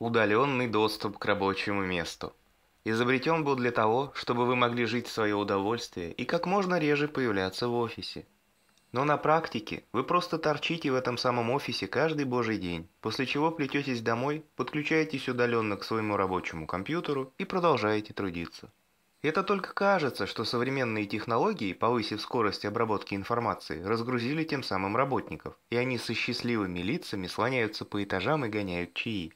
Удаленный доступ к рабочему месту. Изобретен был для того, чтобы вы могли жить в свое удовольствие и как можно реже появляться в офисе. Но на практике вы просто торчите в этом самом офисе каждый божий день, после чего плететесь домой, подключаетесь удаленно к своему рабочему компьютеру и продолжаете трудиться. Это только кажется, что современные технологии, повысив скорость обработки информации, разгрузили тем самым работников, и они со счастливыми лицами слоняются по этажам и гоняют чаи.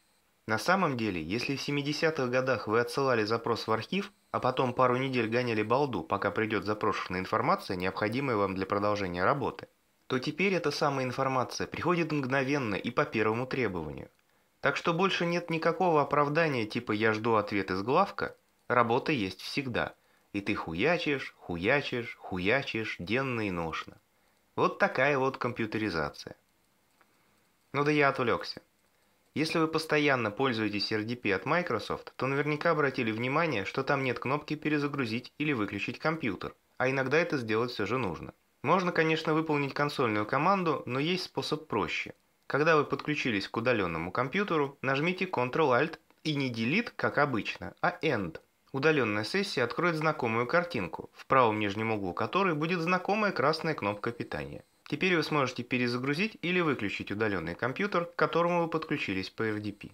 На самом деле, если в 70-х годах вы отсылали запрос в архив, а потом пару недель гоняли балду, пока придет запрошенная информация, необходимая вам для продолжения работы, то теперь эта самая информация приходит мгновенно и по первому требованию. Так что больше нет никакого оправдания типа «я жду ответ из главка», работа есть всегда. И ты хуячишь, хуячишь, хуячишь, денно и ношно. Вот такая вот компьютеризация. Ну да я отвлекся. Если вы постоянно пользуетесь RDP от Microsoft, то наверняка обратили внимание, что там нет кнопки «Перезагрузить» или «Выключить компьютер», а иногда это сделать все же нужно. Можно, конечно, выполнить консольную команду, но есть способ проще. Когда вы подключились к удаленному компьютеру, нажмите Ctrl-Alt и не Delete, как обычно, а End. Удаленная сессия откроет знакомую картинку, в правом нижнем углу которой будет знакомая красная кнопка питания. Теперь вы сможете перезагрузить или выключить удаленный компьютер, к которому вы подключились по RDP.